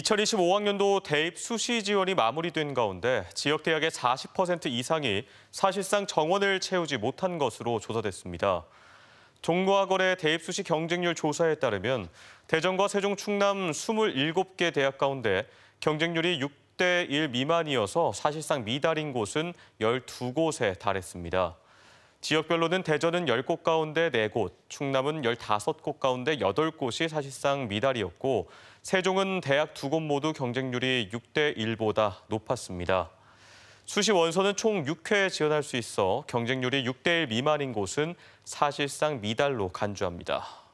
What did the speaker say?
2025학년도 대입 수시 지원이 마무리된 가운데 지역 대학의 40% 이상이 사실상 정원을 채우지 못한 것으로 조사됐습니다. 종과거래 대입 수시 경쟁률 조사에 따르면 대전과 세종, 충남 27개 대학 가운데 경쟁률이 6대 1 미만이어서 사실상 미달인 곳은 12곳에 달했습니다. 지역별로는 대전은 10곳 가운데 4곳, 충남은 15곳 가운데 8곳이 사실상 미달이었고 세종은 대학 두 곳 모두 경쟁률이 6대 1보다 높았습니다. 수시 원서는 총 6회 지원할 수 있어 경쟁률이 6대 1 미만인 곳은 사실상 미달로 간주합니다.